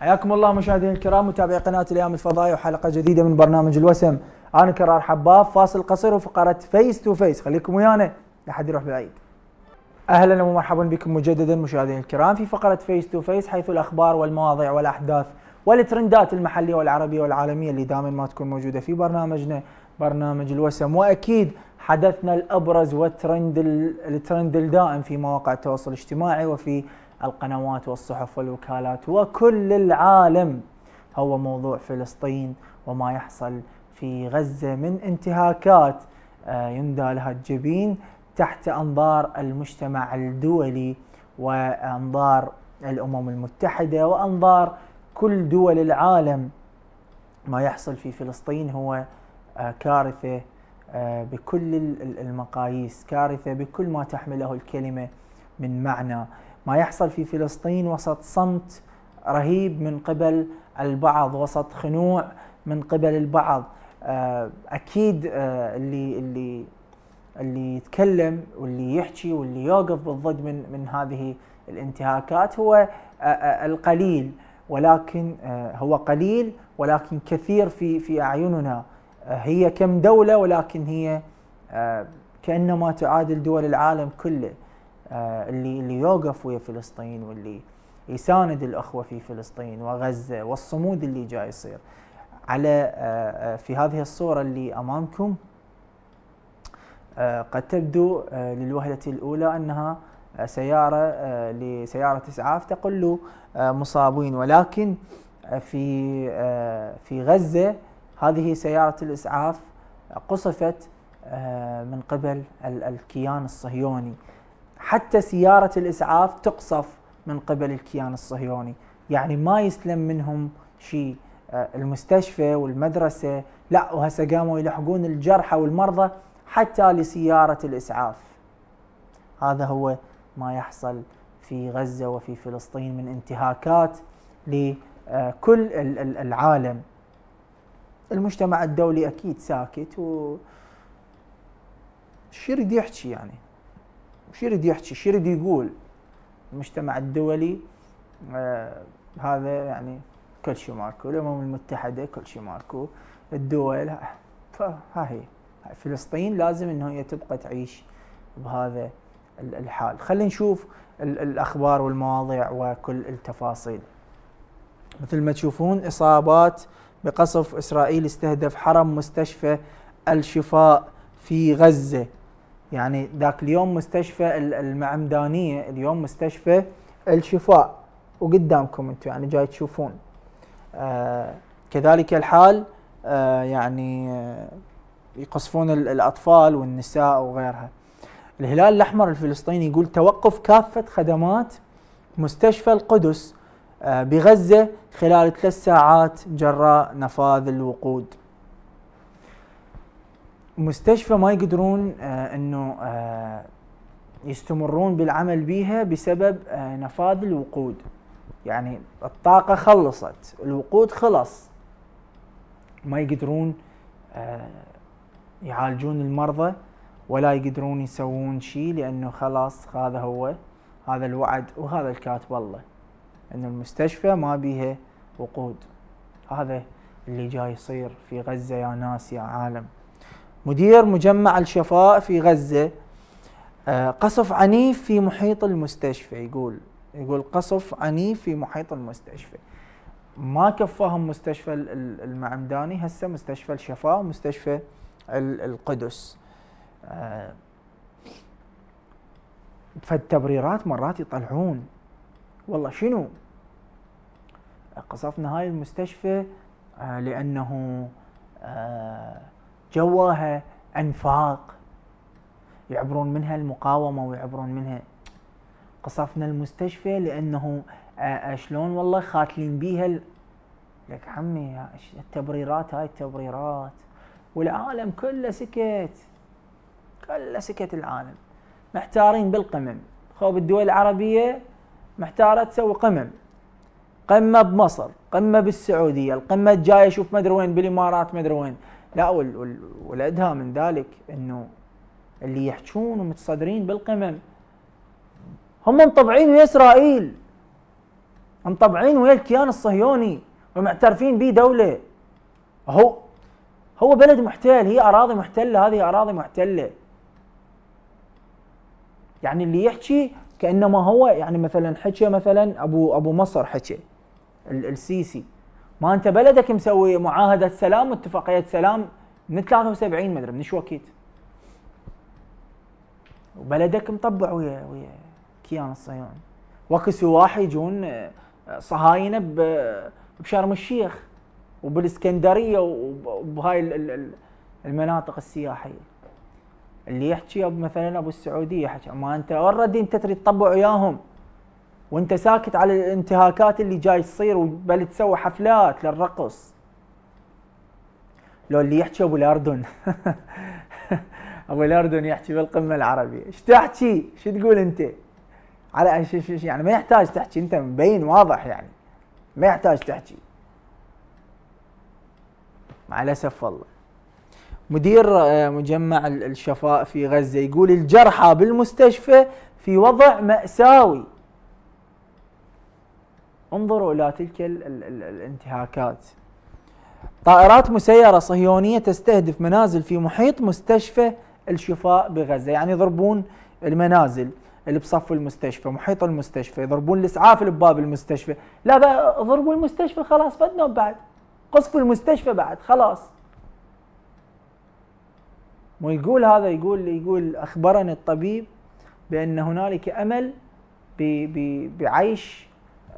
حياكم الله مشاهدينا الكرام متابعي قناه الايام الفضائيه وحلقه جديده من برنامج الوسم انا كرار حباب فاصل قصير وفقره فيس تو فيس خليكم ويانا لا حد يروح بعيد اهلا ومرحبا بكم مجددا مشاهدينا الكرام في فقره فيس تو فيس حيث الاخبار والمواضيع والاحداث والترندات المحليه والعربيه والعالميه اللي دائما ما تكون موجوده في برنامجنا برنامج الوسم واكيد حدثنا الابرز والترند الترند الدائم في مواقع التواصل الاجتماعي وفي القنوات والصحف والوكالات وكل العالم هو موضوع فلسطين وما يحصل في غزة من انتهاكات آه، يندى لها الجبين تحت أنظار المجتمع الدولي وأنظار الأمم المتحدة وأنظار كل دول العالم ما يحصل في فلسطين هو آه، كارثة آه، بكل المقاييس كارثة بكل ما تحمله الكلمة من معنى ما يحصل في فلسطين وسط صمت رهيب من قبل البعض وسط خنوع من قبل البعض آه، اكيد آه، اللي اللي اللي يتكلم واللي يحكي واللي يوقف بالضد من من هذه الانتهاكات هو آه، القليل ولكن هو قليل ولكن كثير في في اعيننا هي كم دوله ولكن هي كانما تعادل دول العالم كله آه، اللي اللي يوقف ويا فلسطين واللي يساند الاخوه في فلسطين وغزه والصمود اللي جاي يصير على آه، آه، في هذه الصوره اللي امامكم قد تبدو للوهله الاولى انها سياره لسياره اسعاف تقل مصابين ولكن في في غزه هذه سياره الاسعاف قصفت من قبل الكيان الصهيوني حتى سيارة الإسعاف تقصف من قبل الكيان الصهيوني يعني ما يسلم منهم شيء آه، المستشفى والمدرسة لا وهسا قاموا يلحقون الجرحى والمرضى حتى لسيارة الإسعاف هذا هو ما يحصل في غزة وفي فلسطين من انتهاكات لكل آه، العالم المجتمع الدولي أكيد ساكت و شو يريد يحكي يعني وش يريد يحكي شو يريد يقول المجتمع الدولي آه هذا يعني كل شيء ماكو الامم المتحده كل شيء ماكو الدول فها هي فلسطين لازم انه هي تبقى تعيش بهذا الحال خلينا نشوف الاخبار والمواضيع وكل التفاصيل مثل ما تشوفون اصابات بقصف اسرائيلي استهدف حرم مستشفى الشفاء في غزه يعني ذاك اليوم مستشفى المعمدانيه اليوم مستشفى الشفاء وقدامكم انتم يعني جاي تشوفون آه كذلك الحال آه يعني آه يقصفون الاطفال والنساء وغيرها الهلال الاحمر الفلسطيني يقول توقف كافه خدمات مستشفى القدس آه، بغزه خلال ثلاث ساعات جراء نفاذ الوقود مستشفى ما يقدرون آه، انه آه، يستمرون بالعمل بها بسبب آه، نفاذ الوقود يعني الطاقة خلصت الوقود خلص ما يقدرون يعالجون المرضى ولا يقدرون يسوون شيء لأنه خلاص هذا هو هذا الوعد وهذا الكاتب الله أن المستشفى ما بيها وقود هذا اللي جاي يصير في غزة يا ناس يا عالم مدير مجمع الشفاء في غزة آه، قصف عنيف في محيط المستشفى يقول يقول قصف عنيف في محيط المستشفى ما كفاهم مستشفى المعمداني هسه مستشفى الشفاء ومستشفى القدس آه، فالتبريرات مرات يطلعون والله شنو قصفنا هاي المستشفى آه، لأنه جواها أنفاق يعبرون منها المقاومة ويعبرون منها قصفنا المستشفى لأنه آه، آه، شلون والله خاتلين بيها لك عمي التبريرات هاي التبريرات والعالم كله سكت كله سكت العالم محتارين بالقمم خوب الدول العربية محتارة تسوي قمم قمة بمصر قمة بالسعودية القمة الجاية شوف مدري وين بالإمارات مدري وين لا والادهى من ذلك انه اللي يحجون ومتصدرين بالقمم هم مطبعين ويا اسرائيل مطبعين ويا الكيان الصهيوني ومعترفين به دوله هو هو بلد محتل هي اراضي محتله هذه اراضي محتله يعني اللي يحكي كانما هو يعني مثلا حكى مثلا ابو ابو مصر حكى السيسي ما انت بلدك مسوي معاهده سلام واتفاقيه سلام من 73 مدري من شو اكيد وبلدك مطبع ويا ويا كيان الصهيوني واكو سواح يجون آه، صهاينه بشرم الشيخ وبالاسكندريه وبهاي المناطق السياحيه اللي يحكي مثلا ابو السعوديه حكى ما انت اوريدي انت تريد تطبع وياهم وانت ساكت على الانتهاكات اللي جاي تصير بل تسوي حفلات للرقص لو اللي يحكي ابو الاردن ابو الاردن يحكي بالقمه العربيه ايش تحكي ايش تقول انت على ايش يعني ما يحتاج تحكي انت مبين واضح يعني ما يحتاج تحكي مع الاسف والله مدير آه، مجمع الشفاء في غزه يقول الجرحى بالمستشفى في وضع ماساوي انظروا إلى تلك ال ال الـ الانتهاكات طائرات مسيرة صهيونية تستهدف منازل في محيط مستشفى الشفاء بغزة يعني يضربون المنازل اللي بصف المستشفى محيط المستشفى يضربون الاسعاف اللي بباب المستشفى لا بقى ضربوا المستشفى خلاص فدنا بعد قصفوا المستشفى بعد خلاص ويقول هذا يقول يقول اخبرني الطبيب بان هنالك امل بعيش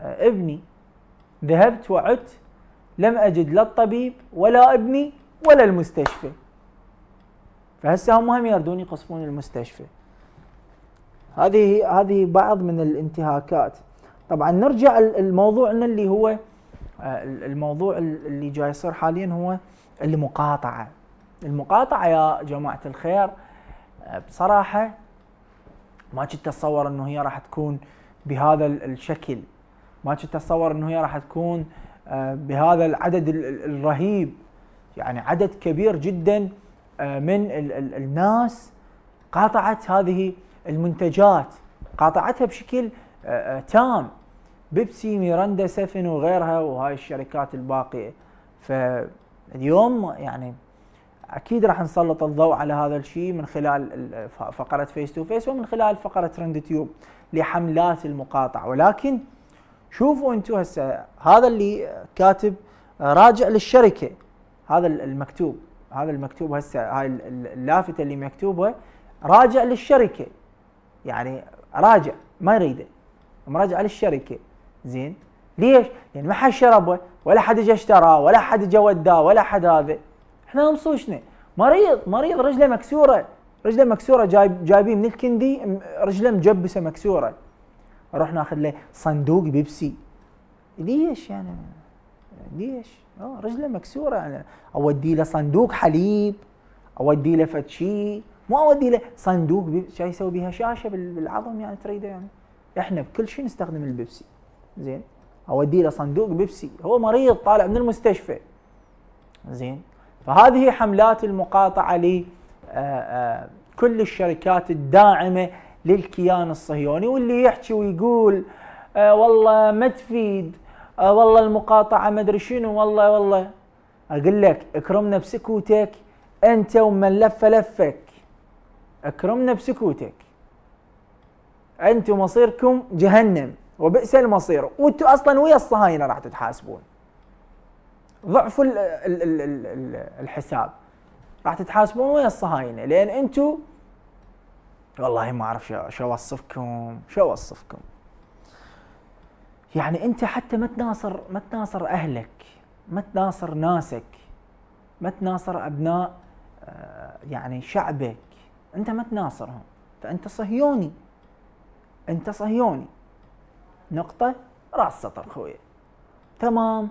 ابني ذهبت وعدت لم أجد لا الطبيب ولا ابني ولا المستشفى فهسه هم هم يردون يقصفون المستشفى هذه هذه بعض من الانتهاكات طبعا نرجع الموضوعنا اللي هو آه، الموضوع اللي جاي يصير حاليا هو المقاطعه المقاطعه يا جماعه الخير آه، بصراحه ما كنت اتصور انه هي راح تكون بهذا الشكل ما كنت اتصور انه هي راح تكون آه، بهذا العدد الرهيب يعني عدد كبير جدا آه، من الناس قاطعت هذه المنتجات قاطعتها بشكل آه، تام بيبسي ميرندا سفن وغيرها وهاي الشركات الباقيه فاليوم يعني اكيد راح نسلط الضوء على هذا الشيء من خلال فقره فيس تو فيس ومن خلال فقره ترند تيوب لحملات المقاطعه ولكن شوفوا انتم هسه هذا اللي كاتب آه، راجع للشركه هذا المكتوب هذا المكتوب هسه هاي اللافته اللي مكتوبه راجع للشركه يعني راجع ما يريده مراجع للشركه زين ليش؟ يعني ما حد شربه ولا حد اجى اشتراه ولا حد اجى وداه ولا حد هذا احنا مصوشنا مريض مريض رجله مكسوره رجله مكسوره جايب جايبين من الكندي رجله مجبسه مكسوره اروح ناخذ له صندوق بيبسي ليش يعني ليش؟ اه رجله مكسوره يعني اودي له صندوق حليب اودي له فد شيء مو اودي له صندوق شو يسوي بها شاشه بالعظم يعني تريده يعني احنا بكل شيء نستخدم البيبسي زين اودي له صندوق بيبسي هو مريض طالع من المستشفى زين فهذه حملات المقاطعه لكل آه، آه، الشركات الداعمه للكيان الصهيوني واللي يحكي ويقول آه والله ما تفيد آه والله المقاطعه ما ادري شنو والله والله اقول لك اكرمنا بسكوتك انت ومن لف لفك اكرمنا بسكوتك انتم مصيركم جهنم وبئس المصير وانتم اصلا ويا الصهاينه راح تتحاسبون ضعفوا الحساب راح تتحاسبون ويا الصهاينه لان انتم والله ما اعرف شو اوصفكم شو اوصفكم يعني انت حتى ما تناصر ما تناصر اهلك ما تناصر ناسك ما تناصر ابناء آه، يعني شعبك انت ما تناصرهم فانت صهيوني انت صهيوني نقطه راس سطر خويا تمام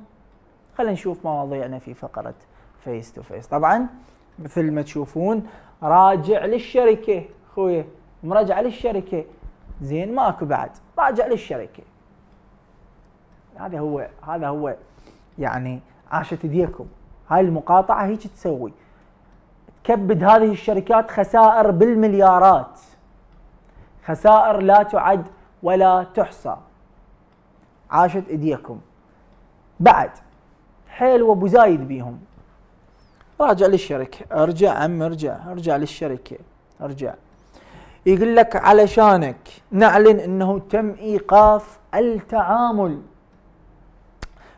خلينا نشوف مواضيعنا في فقره فيس تو فيس طبعا مثل ما تشوفون راجع للشركه خويا مراجعه للشركه زين ماكو بعد راجع للشركه هذا هو هذا هو يعني عاشت ايديكم هاي المقاطعه هيك تسوي تكبد هذه الشركات خسائر بالمليارات خسائر لا تعد ولا تحصى عاشت ايديكم بعد حيل وابو زايد بيهم راجع للشركه ارجع عم ارجع ارجع للشركه ارجع يقول لك علشانك نعلن انه تم ايقاف التعامل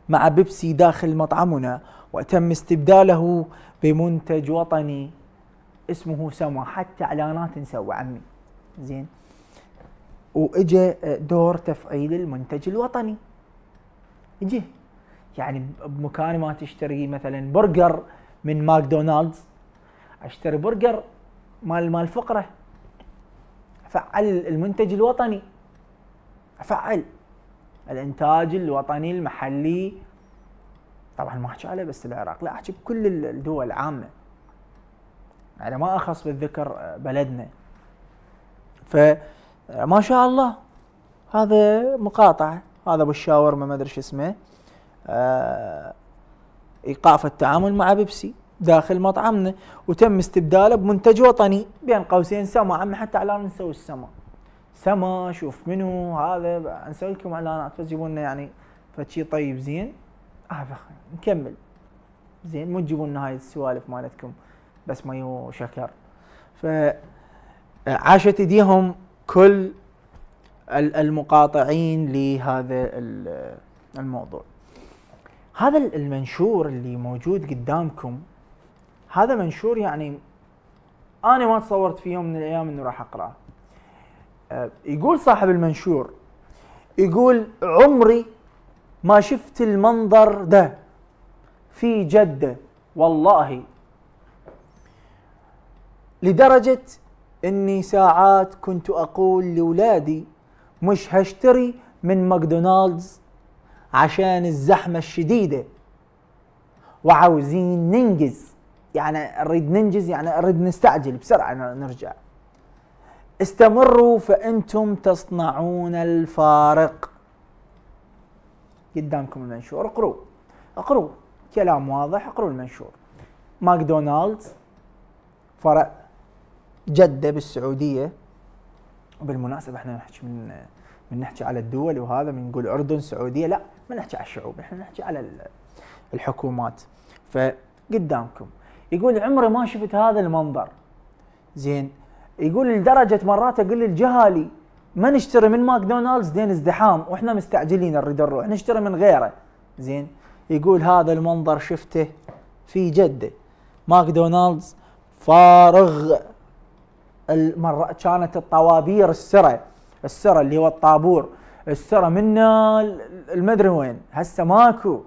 مع بيبسي داخل مطعمنا وتم استبداله بمنتج وطني اسمه سما حتى اعلانات نسوي عمي زين واجى دور تفعيل المنتج الوطني اجى يعني بمكان ما تشتري مثلا برجر من ماكدونالدز اشتري برجر مال مال فقره فعل المنتج الوطني فعل الانتاج الوطني المحلي طبعا ما احكي عليه بس العراق لا احكي بكل الدول العامه انا يعني ما اخص بالذكر آه، بلدنا فما آه، شاء الله هذا مقاطعه هذا ابو الشاورما ما ادري شو اسمه آه، ايقاف التعامل مع بيبسي داخل مطعمنا وتم استبداله بمنتج وطني بين قوسين سما عم حتى اعلان نسوي السما سما شوف منو هذا نسوي لكم اعلانات فتجيبون لنا يعني فشي طيب زين آه نكمل زين مو تجيبون لنا هاي السوالف مالتكم بس مي وشكر ف عاشت ايديهم كل المقاطعين لهذا الموضوع هذا المنشور اللي موجود قدامكم هذا منشور يعني انا ما تصورت في يوم من الايام انه راح اقراه آه، يقول صاحب المنشور يقول عمري ما شفت المنظر ده في جده والله لدرجه اني ساعات كنت اقول لاولادي مش هشتري من ماكدونالدز عشان الزحمه الشديده وعاوزين ننجز يعني نريد ننجز يعني نريد نستعجل بسرعه نرجع استمروا فانتم تصنعون الفارق قدامكم المنشور اقروا اقروا كلام واضح اقروا المنشور ماكدونالدز فرع جده بالسعوديه وبالمناسبه احنا نحكي من من نحكي على الدول وهذا من نقول اردن سعوديه لا ما نحكي على الشعوب احنا نحكي على الحكومات فقدامكم يقول عمري ما شفت هذا المنظر زين يقول لدرجه مرات اقول الجهالي ما نشتري من ماكدونالدز دين ازدحام واحنا مستعجلين نريد نروح نشتري من غيره زين يقول هذا المنظر شفته في جده ماكدونالدز فارغ المرة كانت الطوابير السرة السرة اللي هو الطابور السرة منا المدري وين هسه ماكو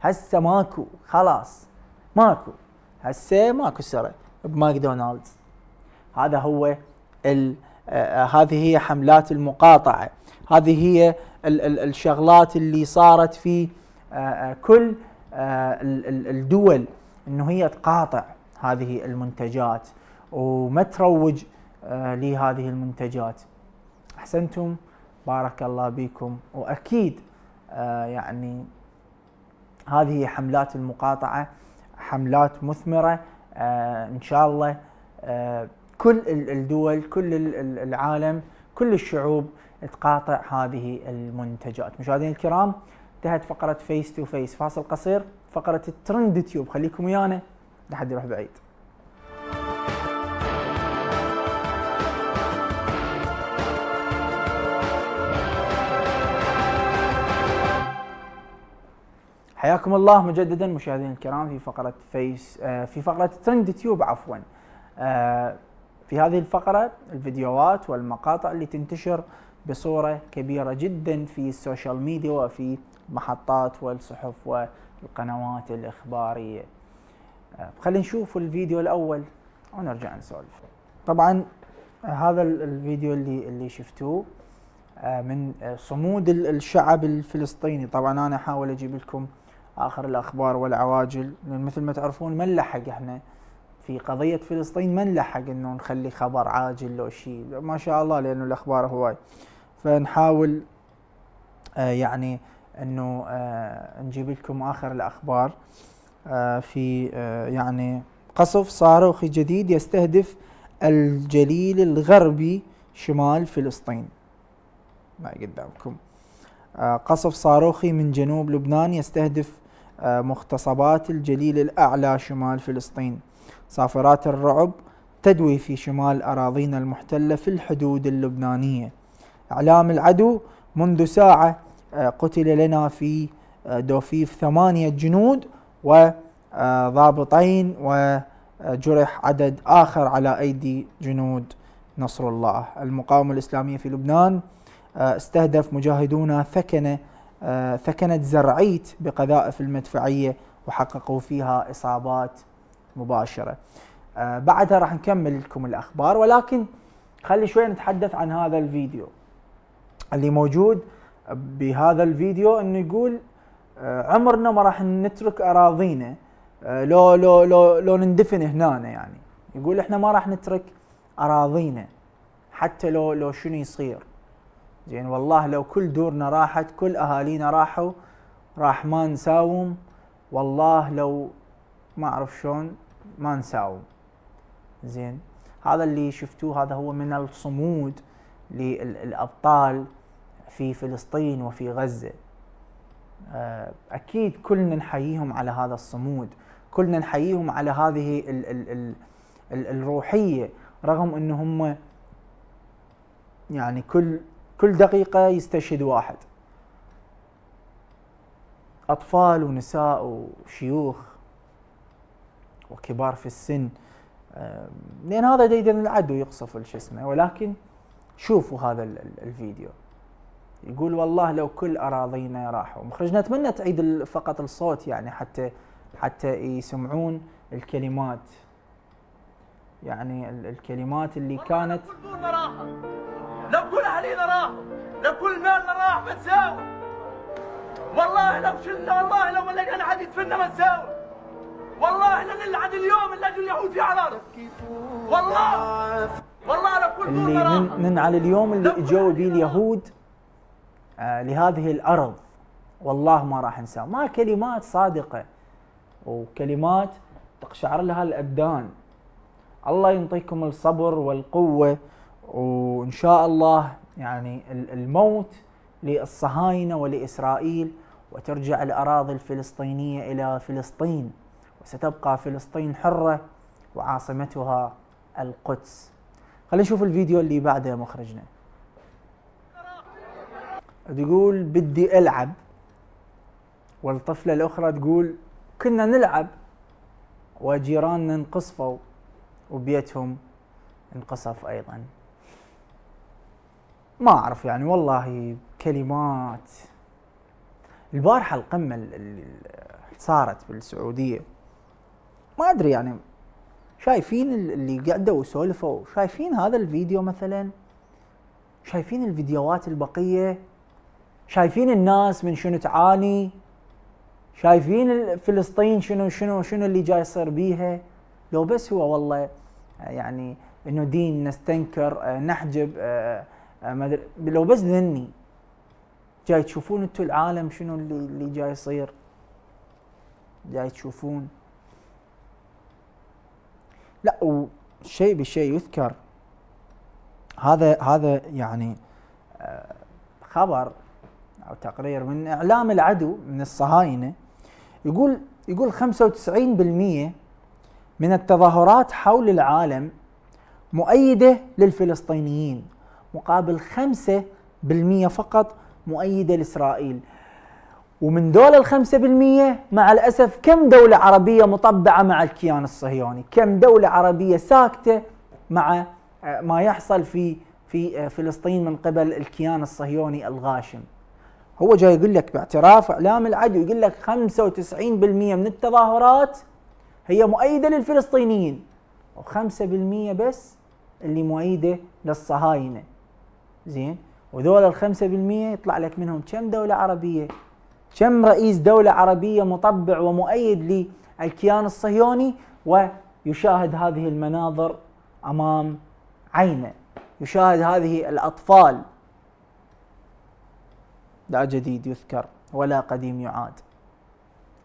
هسه ماكو خلاص ماكو هسه ماكو سرقه بماكدونالدز هذا هو ال آه هذه هي حملات المقاطعه هذه هي ال ال الشغلات اللي صارت في آه, آه، كل آه الدول انه هي تقاطع هذه المنتجات وما تروج آه، لهذه المنتجات احسنتم بارك الله بكم واكيد آه، يعني هذه حملات المقاطعه حملات مثمره آه، ان شاء الله آه، كل الدول كل العالم كل الشعوب تقاطع هذه المنتجات مشاهدينا الكرام انتهت فقره فيس تو فيس فاصل قصير فقره الترند تيوب خليكم ويانا لحد يروح بعيد حياكم الله مجددا مشاهدينا الكرام في فقرة فيس آه، في فقرة ترند تيوب عفوا آه، في هذه الفقرة الفيديوهات والمقاطع اللي تنتشر بصورة كبيرة جدا في السوشيال ميديا وفي محطات والصحف والقنوات الإخبارية آه، خلينا نشوف الفيديو الأول ونرجع نسولف طبعا هذا الفيديو اللي اللي شفتوه من صمود الشعب الفلسطيني طبعا أنا أحاول أجيب لكم اخر الاخبار والعواجل لان مثل ما تعرفون ما نلحق احنا في قضيه فلسطين ما نلحق انه نخلي خبر عاجل لو شيء ما شاء الله لانه الاخبار هواي فنحاول آه يعني انه آه نجيب لكم اخر الاخبار آه في آه يعني قصف صاروخي جديد يستهدف الجليل الغربي شمال فلسطين ما قدامكم آه قصف صاروخي من جنوب لبنان يستهدف آه، مختصبات الجليل الأعلى شمال فلسطين صافرات الرعب تدوي في شمال أراضينا المحتلة في الحدود اللبنانية إعلام العدو منذ ساعة آه، قتل لنا في آه، دوفيف ثمانية جنود وضابطين وجرح عدد آخر على أيدي جنود نصر الله المقاومة الإسلامية في لبنان استهدف مجاهدون ثكنة ثكنت آه، زرعيت بقذائف المدفعيه وحققوا فيها اصابات مباشره. آه، بعدها راح نكمل لكم الاخبار ولكن خلي شوي نتحدث عن هذا الفيديو اللي موجود بهذا الفيديو انه يقول آه، عمرنا ما راح نترك اراضينا لو لو لو لو نندفن هنا يعني يقول احنا ما راح نترك اراضينا حتى لو لو شنو يصير زين والله لو كل دورنا راحت كل اهالينا راحوا راح ما نساوم والله لو ما اعرف شلون ما نساوم زين هذا اللي شفتوه هذا هو من الصمود للابطال في فلسطين وفي غزه آه، اكيد كلنا نحييهم على هذا الصمود كلنا نحييهم على هذه الـ الـ الـ الـ الروحيه رغم ان هم يعني كل كل دقيقة يستشهد واحد أطفال ونساء وشيوخ وكبار في السن لأن هذا ديدا العدو يقصف الشسمة ولكن شوفوا هذا الفيديو يقول والله لو كل أراضينا راحوا مخرجنا أتمنى تعيد فقط الصوت يعني حتى حتى يسمعون الكلمات يعني الكلمات اللي كانت كل اهالينا راحوا لا كل مالنا راح ما تساوي والله لو شلنا والله لو ما لقينا حد يدفننا ما تساوي والله لنلعد اليوم اللي اجوا اليهود في الارض والله والله لو كل اللي من, من على اليوم اللي اجوا به اليهود آه لهذه الارض والله ما راح انساه ما كلمات صادقه وكلمات تقشعر لها الابدان الله ينطيكم الصبر والقوه وان شاء الله يعني الموت للصهاينه ولاسرائيل وترجع الاراضي الفلسطينيه الى فلسطين وستبقى فلسطين حره وعاصمتها القدس. خلينا نشوف الفيديو اللي بعده مخرجنا. تقول بدي العب والطفله الاخرى تقول كنا نلعب وجيراننا انقصفوا وبيتهم انقصف ايضا. ما اعرف يعني والله كلمات البارحه القمه اللي صارت بالسعوديه ما ادري يعني شايفين اللي قعدوا وسولفوا شايفين هذا الفيديو مثلا شايفين الفيديوهات البقيه شايفين الناس من شنو تعاني شايفين فلسطين شنو شنو شنو اللي جاي يصير بيها لو بس هو والله يعني انه دين نستنكر آه، نحجب آه، آه، ادري لو بس ذني جاي تشوفون انتم العالم شنو اللي, اللي جاي يصير جاي تشوفون لا وشيء بشيء يذكر هذا هذا يعني آه، خبر او تقرير من اعلام العدو من الصهاينه يقول يقول 95% من التظاهرات حول العالم مؤيده للفلسطينيين مقابل 5% فقط مؤيدة لإسرائيل ومن دول الخمسة بالمية مع الأسف كم دولة عربية مطبعة مع الكيان الصهيوني كم دولة عربية ساكتة مع آه، ما يحصل في في آه، فلسطين من قبل الكيان الصهيوني الغاشم هو جاي يقول لك باعتراف اعلام العدو يقول لك 95% من التظاهرات هي مؤيده للفلسطينيين و5% بس اللي مؤيده للصهاينه زين وذول الخمسة بالمية يطلع لك منهم كم دولة عربية كم رئيس دولة عربية مطبع ومؤيد للكيان الصهيوني ويشاهد هذه المناظر أمام عينه يشاهد هذه الأطفال لا جديد يذكر ولا قديم يعاد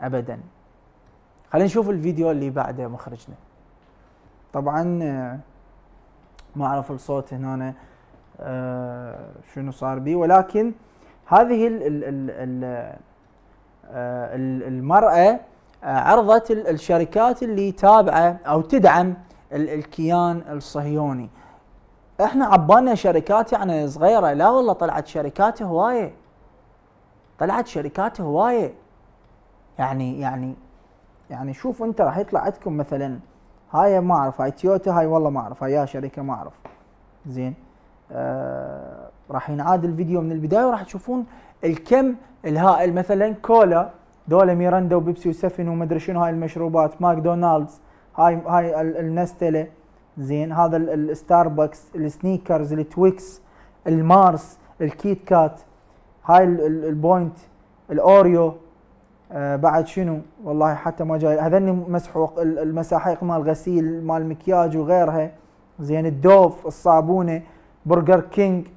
أبدا خلينا نشوف الفيديو اللي بعده مخرجنا طبعا آه، ما أعرف الصوت هنا أنا آه، شنو صار بي ولكن هذه آه، المرأة آه، عرضت الشركات اللي تابعة أو تدعم الكيان الصهيوني احنا عبانا شركات يعني صغيرة لا والله طلعت شركات هواية طلعت شركات هواية يعني يعني يعني شوف انت راح يطلع عندكم مثلا هاي ما اعرف هاي تويوتا هاي والله ما اعرف هاي شركة ما اعرف زين آه راح ينعاد الفيديو من البدايه وراح تشوفون الكم الهائل مثلا كولا دولا ميرندا وبيبسي وسفن ومدري شنو هاي المشروبات ماكدونالدز هاي هاي النستله زين هذا الستاربكس السنيكرز التويكس المارس الكيت كات هاي البوينت الاوريو آه بعد شنو والله حتى ما جاي هذني مسحوق المساحيق مال غسيل مال مكياج وغيرها زين الدوف الصابونه برجر كينج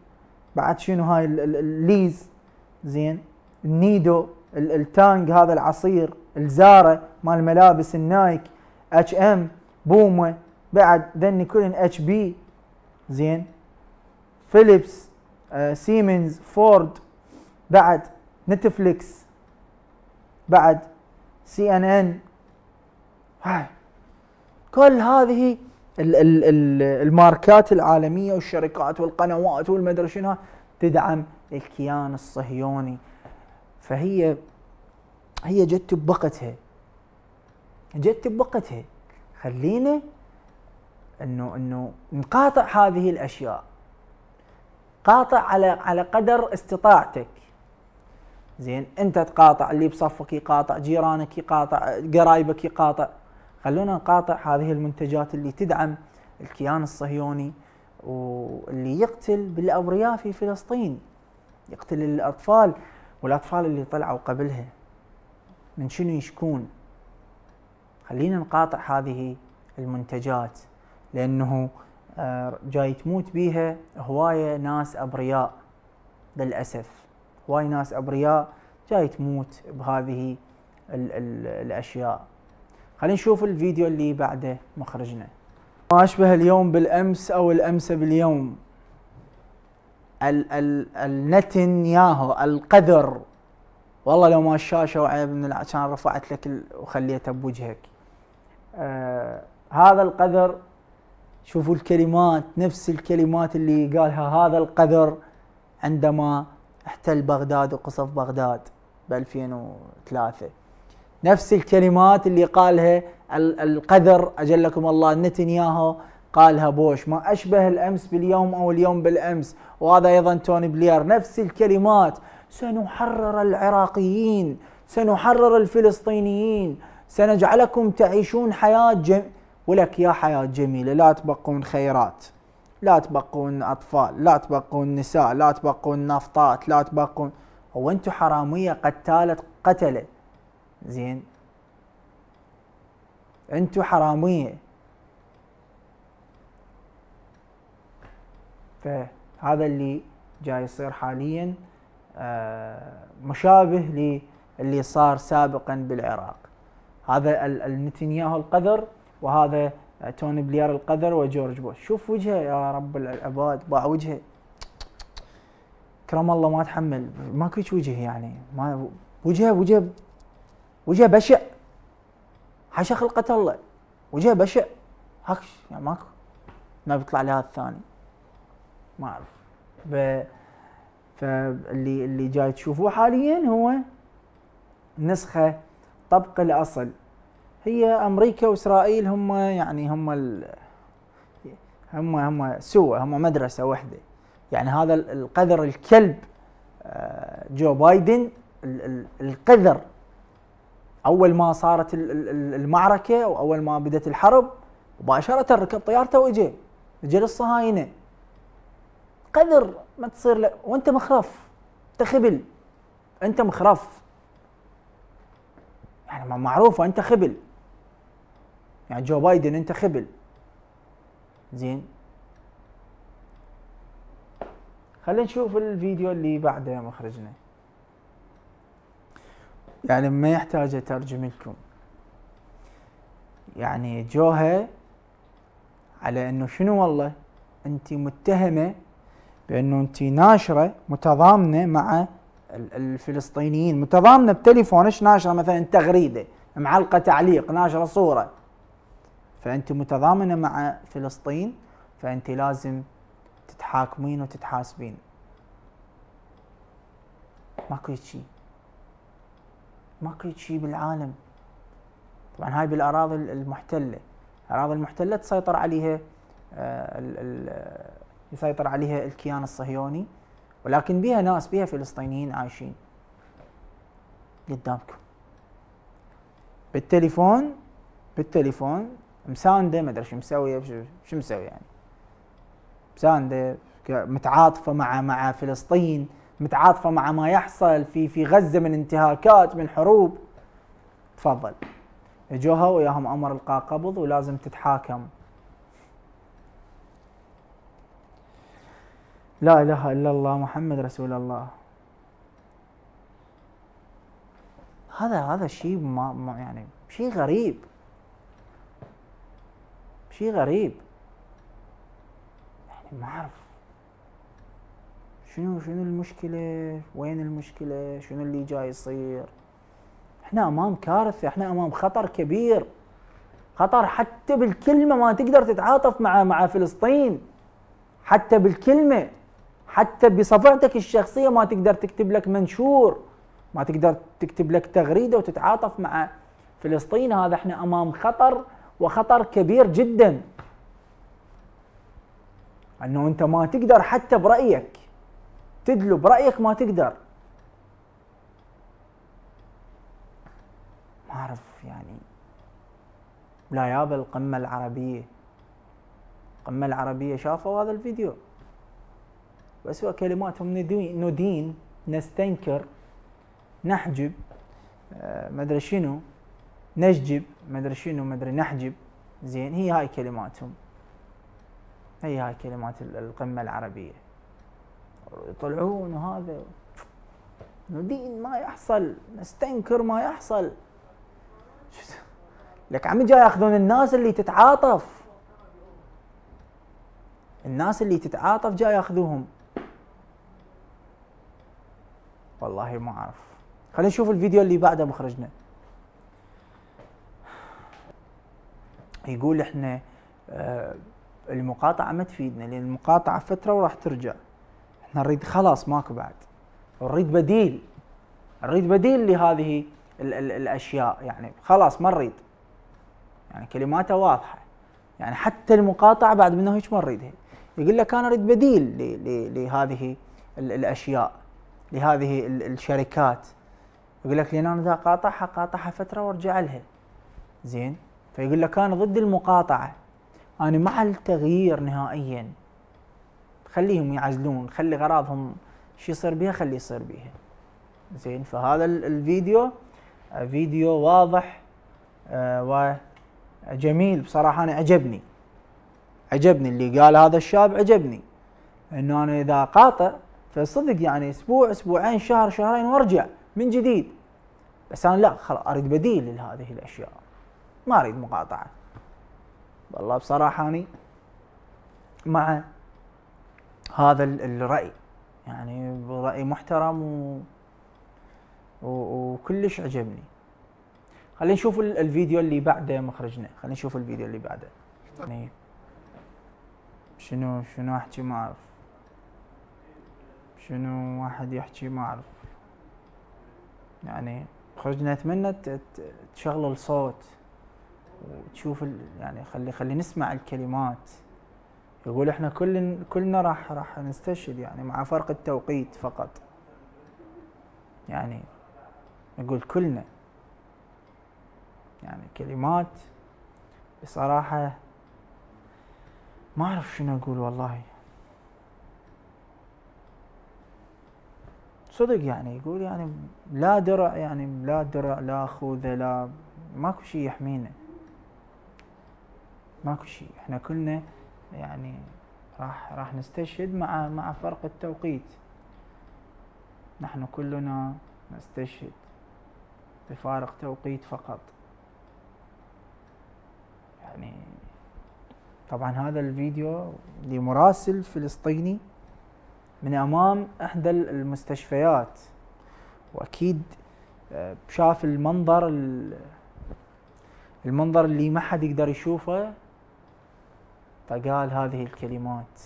بعد شنو هاي الليز زين النيدو التانج هذا العصير الزاره مال ملابس النايك اتش ام بوما بعد ذني كلن اتش بي زين فيليبس آه سيمنز فورد بعد نتفليكس بعد سي ان ان كل هذه الماركات العالميه والشركات والقنوات والمدري شنو تدعم الكيان الصهيوني فهي هي جت بوقتها جت بوقتها خلينا انه انه نقاطع هذه الاشياء قاطع على على قدر استطاعتك زين انت تقاطع اللي بصفك يقاطع جيرانك يقاطع قرايبك يقاطع خلونا نقاطع هذه المنتجات اللي تدعم الكيان الصهيوني واللي يقتل بالأبرياء في فلسطين يقتل الأطفال والأطفال اللي طلعوا قبلها من شنو يشكون خلينا نقاطع هذه المنتجات لأنه آه، جاي تموت بيها هواية ناس أبرياء للأسف هواية ناس أبرياء جاي تموت بهذه الأشياء خلينا نشوف الفيديو اللي بعده مخرجنا ما أشبه اليوم بالأمس أو الأمس باليوم ال ال النتن ياهو القذر والله لو ما الشاشة وعيب من كان رفعت لك وخليتها بوجهك آه هذا القذر شوفوا الكلمات نفس الكلمات اللي قالها هذا القذر عندما احتل بغداد وقصف بغداد ب 2003 نفس الكلمات اللي قالها القذر اجلكم الله نتنياهو قالها بوش ما اشبه الامس باليوم او اليوم بالامس وهذا ايضا توني بلير نفس الكلمات سنحرر العراقيين سنحرر الفلسطينيين سنجعلكم تعيشون حياه جم... ولك يا حياه جميله لا تبقون خيرات لا تبقون اطفال لا تبقون نساء لا تبقون نفطات لا تبقون هو انتم حراميه قتالت قتلت زين انتو حراميه فهذا اللي جاي يصير حاليا آه، مشابه للي صار سابقا بالعراق هذا النتنياهو القذر وهذا آه، توني بليار القذر وجورج بوش شوف وجهه يا رب العباد باع وجهه كرم الله ما تحمل ماكو وجه يعني ما وجهه وجهه وجه بشع حاشا خلقة الله وجه بشع هكش يعني ماكو بيطلع لي هذا الثاني ما اعرف ب... فاللي اللي جاي تشوفوه حاليا هو نسخة طبق الأصل هي أمريكا وإسرائيل هم يعني هم ال... هم هم سوى هم مدرسة واحدة يعني هذا القذر الكلب آه، جو بايدن القذر اول ما صارت المعركه واول ما بدات الحرب مباشره ركب طيارته واجى اجى للصهاينه قدر ما تصير له وانت مخرف انت خبل انت مخرف يعني معروف انت خبل يعني جو بايدن انت خبل زين خلينا نشوف الفيديو اللي بعده مخرجنا يعني ما يحتاج أترجم لكم يعني جوها على أنه شنو والله أنت متهمة بأنه أنت ناشرة متضامنة مع الفلسطينيين متضامنة بتليفونش ناشرة مثلا تغريدة معلقة تعليق ناشرة صورة فأنت متضامنة مع فلسطين فأنت لازم تتحاكمين وتتحاسبين ماكو شيء ماكو شيء بالعالم طبعا هاي بالاراضي المحتله الاراضي المحتله تسيطر عليها آه، آه، يسيطر عليها الكيان الصهيوني ولكن بها ناس بها فلسطينيين عايشين قدامكم بالتليفون بالتليفون مسانده ما ادري شو مسويه شو مسوي يعني مسانده متعاطفه مع مع فلسطين متعاطفه مع ما يحصل في في غزه من انتهاكات من حروب تفضل اجوها وياهم امر القاء قبض ولازم تتحاكم لا اله الا الله محمد رسول الله هذا هذا شيء ما يعني شيء غريب شيء غريب يعني ما اعرف شنو شنو المشكلة وين المشكلة شنو اللي جاي يصير احنا امام كارثة احنا امام خطر كبير خطر حتى بالكلمة ما تقدر تتعاطف مع مع فلسطين حتى بالكلمة حتى بصفحتك الشخصية ما تقدر تكتب لك منشور ما تقدر تكتب لك تغريدة وتتعاطف مع فلسطين هذا احنا امام خطر وخطر كبير جدا انه انت ما تقدر حتى برايك تدلو برايك ما تقدر ما اعرف يعني لا يابا القمه العربيه القمه العربيه شافوا هذا الفيديو بس هو كلماتهم ندين, ندين نستنكر نحجب آه، ما ادري شنو نجب ما ادري شنو ما ادري نحجب زين هي هاي كلماتهم هي هاي كلمات القمه العربيه يطلعون وهذا ندين ما يحصل نستنكر ما يحصل لك عمي جاي ياخذون الناس اللي تتعاطف الناس اللي تتعاطف جاي ياخذوهم والله ما اعرف خلينا نشوف الفيديو اللي بعده مخرجنا يقول احنا آه، المقاطعه ما تفيدنا لان المقاطعه فتره وراح ترجع احنا نريد خلاص ماكو بعد نريد بديل نريد بديل لهذه ال ال الاشياء يعني خلاص ما نريد يعني كلماته واضحه يعني حتى المقاطعه بعد منه هيك ما نريدها يقول لك انا اريد بديل لهذه الاشياء لهذه الشركات يقول لك لان انا اذا قاطعها قاطعها فتره وارجع لها زين فيقول لك انا ضد المقاطعه انا مع التغيير نهائيا خليهم يعزلون خلي غراضهم شو يصير بيها خليه يصير بيها زين فهذا الفيديو فيديو واضح آه، وجميل بصراحة أنا عجبني عجبني اللي قال هذا الشاب عجبني انه انا اذا قاطع فصدق يعني اسبوع اسبوعين شهر شهرين وارجع من جديد بس انا لا خلاص اريد بديل لهذه الاشياء ما اريد مقاطعه والله بصراحه اني مع هذا الراي يعني راي محترم و... و... وكلش عجبني خلينا نشوف الفيديو اللي بعده مخرجنا خلينا نشوف الفيديو اللي بعده يعني شنو شنو احكي ما اعرف شنو واحد يحكي ما اعرف يعني خرجنا اتمنى تشغل الصوت وتشوف يعني خلي خلي نسمع الكلمات يقول احنا كل كلنا راح راح نستشهد يعني مع فرق التوقيت فقط يعني يقول كلنا يعني كلمات بصراحة ما أعرف شنو أقول والله صدق يعني يقول يعني لا درع يعني لا درع لا خوذة لا ماكو شيء يحمينا ماكو شيء احنا كلنا يعني راح راح نستشهد مع مع فرق التوقيت نحن كلنا نستشهد بفارق توقيت فقط يعني طبعا هذا الفيديو لمراسل فلسطيني من امام احدى المستشفيات واكيد آه، شاف المنظر المنظر اللي ما حد يقدر يشوفه فقال هذه الكلمات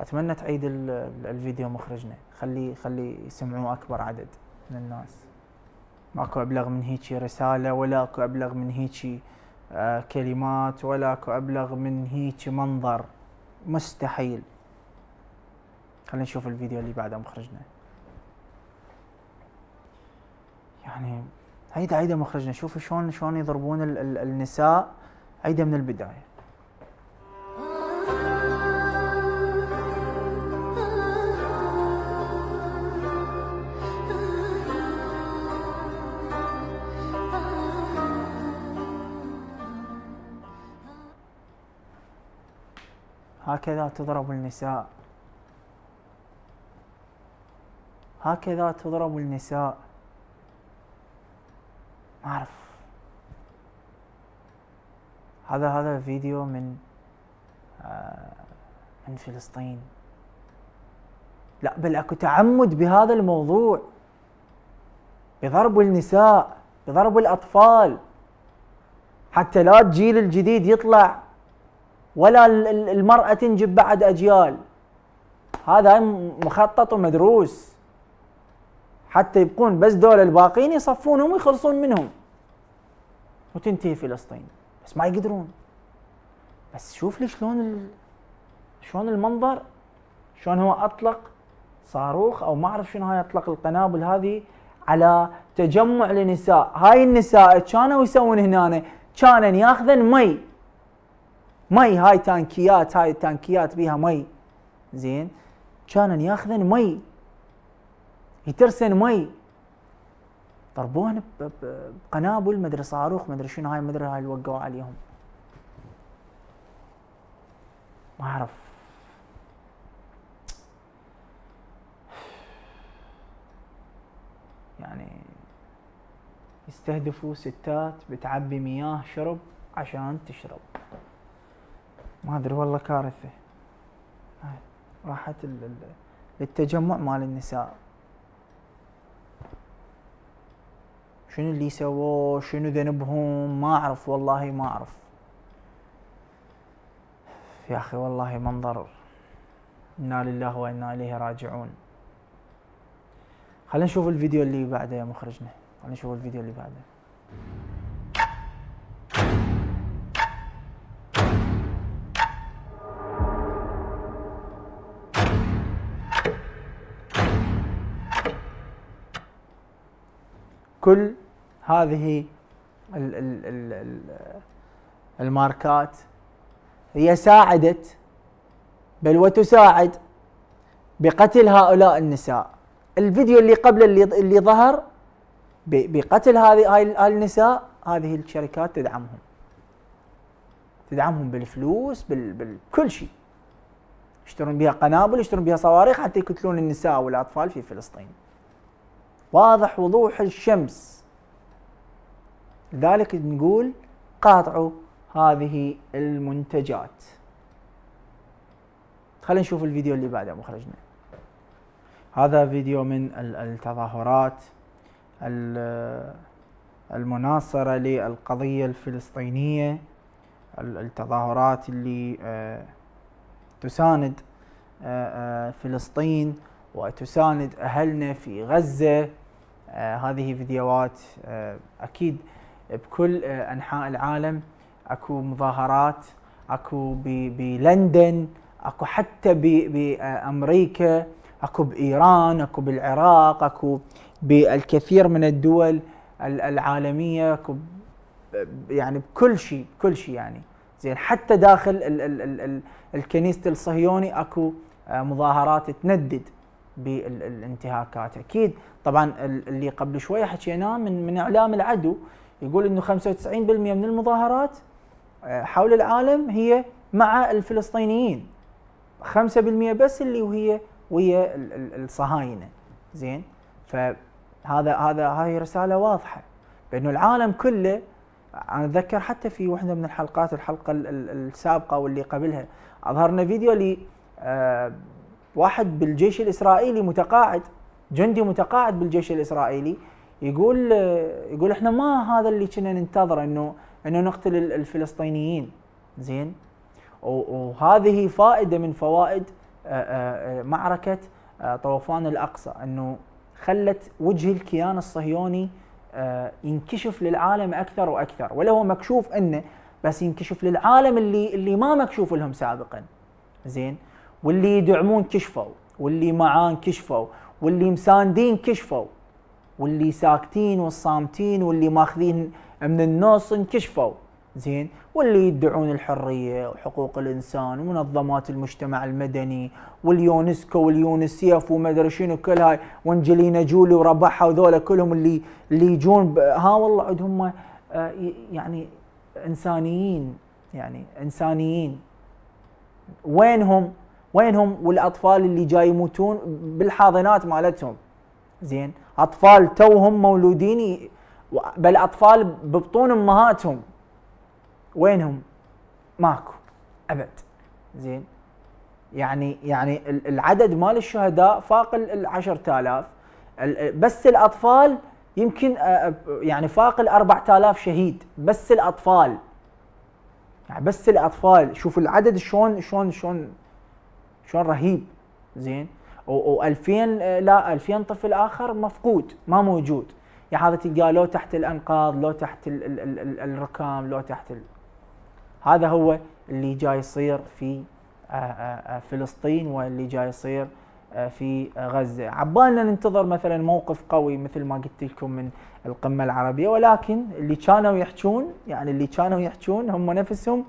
اتمنى تعيد الفيديو مخرجنا خلي خلي يسمعوه اكبر عدد من الناس ماكو ابلغ من هيك رساله ولا اكو ابلغ من هيك آه، كلمات ولا اكو ابلغ من هيك منظر مستحيل خلينا نشوف الفيديو اللي بعده مخرجنا يعني عيد عيدة مخرجنا شوفوا شلون شلون يضربون النساء عيدة من البداية هكذا تضرب النساء هكذا تضرب النساء ما أعرف هذا هذا فيديو من آه من فلسطين لا بل اكو تعمد بهذا الموضوع بضرب النساء بضرب الأطفال حتى لا الجيل الجديد يطلع ولا المرأة تنجب بعد أجيال هذا مخطط ومدروس حتى يبقون بس دول الباقين يصفونهم ويخلصون منهم وتنتهي فلسطين بس ما يقدرون بس شوف لي شلون ال... شلون المنظر شلون هو اطلق صاروخ او ما اعرف شنو هاي اطلق القنابل هذه على تجمع لنساء هاي النساء كانوا يسوون هنا كانوا ياخذن مي مي هاي تانكيات هاي التانكيات بيها مي زين كانن ياخذن مي يترسن مي ضربوهن بقنابل مدري صاروخ مدري شنو هاي مدري هاي اللي وقعوا عليهم ما اعرف يعني يستهدفوا ستات بتعبي مياه شرب عشان تشرب ما ادري والله كارثه راحت للتجمع مال النساء شنو اللي سووه شنو ذنبهم ما اعرف والله ما اعرف يا اخي والله منظر انا لله وانا اليه راجعون خلينا نشوف الفيديو اللي بعده يا مخرجنا خلينا نشوف الفيديو اللي بعده كل هذه الماركات هي ساعدت بل وتساعد بقتل هؤلاء النساء الفيديو اللي قبل اللي اللي ظهر بقتل هذه هاي النساء هذه الشركات تدعمهم تدعمهم بالفلوس بكل شيء يشترون بها قنابل يشترون بها صواريخ حتى يقتلون النساء والاطفال في فلسطين واضح وضوح الشمس لذلك نقول قاطعوا هذه المنتجات خلينا نشوف الفيديو اللي بعده مخرجنا هذا فيديو من التظاهرات المناصرة للقضية الفلسطينية التظاهرات اللي آه، تساند آه، آه، فلسطين وتساند أهلنا في غزة آه، هذه فيديوهات آه، أكيد بكل آه، أنحاء العالم اكو مظاهرات اكو بلندن اكو حتى بامريكا اكو بايران اكو بالعراق اكو بالكثير من الدول العالميه اكو يعني بكل شيء بكل شيء يعني زين حتى داخل الكنيسه الصهيوني اكو مظاهرات تندد بالانتهاكات اكيد طبعا اللي قبل شويه حكيناه من من اعلام العدو يقول انه 95% من المظاهرات آه، حول العالم هي مع الفلسطينيين 5% بس اللي وهي ويا الصهاينه زين فهذا هذا هاي رساله واضحه بانه العالم كله انا اتذكر حتى في واحده من الحلقات الحلقه السابقه واللي قبلها اظهرنا فيديو ل آه، واحد بالجيش الاسرائيلي متقاعد جندي متقاعد بالجيش الاسرائيلي يقول يقول احنا ما هذا اللي كنا ننتظره انه انه نقتل الفلسطينيين زين وهذه فائده من فوائد آه، آه، آه، معركه طوفان الاقصى انه خلت وجه الكيان الصهيوني ينكشف للعالم اكثر واكثر ولا هو مكشوف انه بس ينكشف للعالم اللي اللي ما مكشوف لهم سابقا زين واللي يدعمون كشفوا واللي معان كشفوا واللي مساندين كشفوا واللي ساكتين والصامتين واللي ماخذين من النص انكشفوا زين واللي يدعون الحريه وحقوق الانسان ومنظمات المجتمع المدني واليونسكو واليونسيف وما ادري شنو كل هاي وانجلينا جولي وربحها وذولا كلهم اللي اللي يجون ها والله عندهم آه، يعني انسانيين يعني انسانيين وينهم؟ وينهم والاطفال اللي جاي يموتون بالحاضنات مالتهم زين اطفال توهم مولودين بل اطفال ببطون امهاتهم وينهم ماكو ابد زين يعني يعني العدد مال الشهداء فاق ال 10000 بس الاطفال يمكن يعني فاق ال 4000 شهيد بس الاطفال يعني بس الاطفال شوف العدد شلون شلون شلون شلون رهيب زين و2000 لا 2000 طفل اخر مفقود ما موجود يعني هذا تلقاه لو تحت الانقاض لو تحت الـ الـ الـ الـ الركام لو تحت هذا هو اللي جاي يصير في آه، آه، آه، فلسطين واللي جاي يصير في غزه عبالنا ننتظر مثلا موقف قوي مثل ما قلت لكم من القمه العربيه ولكن اللي كانوا يحجون يعني اللي كانوا يحجون هم نفسهم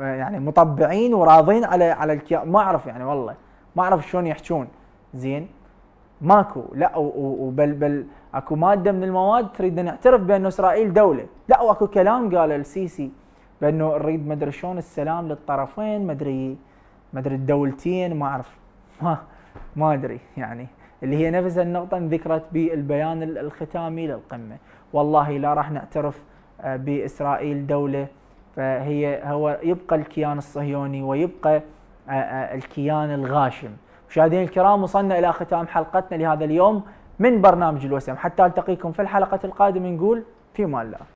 يعني مطبعين وراضين على على الكي... ما اعرف يعني والله ما اعرف شلون يحجون زين ماكو لا وبل بل اكو ماده من المواد تريد نعترف بان اسرائيل دوله لا واكو كلام قال السيسي بانه نريد ما ادري شلون السلام للطرفين ما ادري ما ادري الدولتين ما اعرف ما ما ادري يعني اللي هي نفس النقطه ذكرت بالبيان الختامي للقمه والله لا راح نعترف آه، باسرائيل دوله فهي هو يبقى الكيان الصهيوني ويبقى آه، آه، الكيان الغاشم مشاهدينا الكرام وصلنا الى ختام حلقتنا لهذا اليوم من برنامج الوسم حتى التقيكم في الحلقه القادمه نقول في امان الله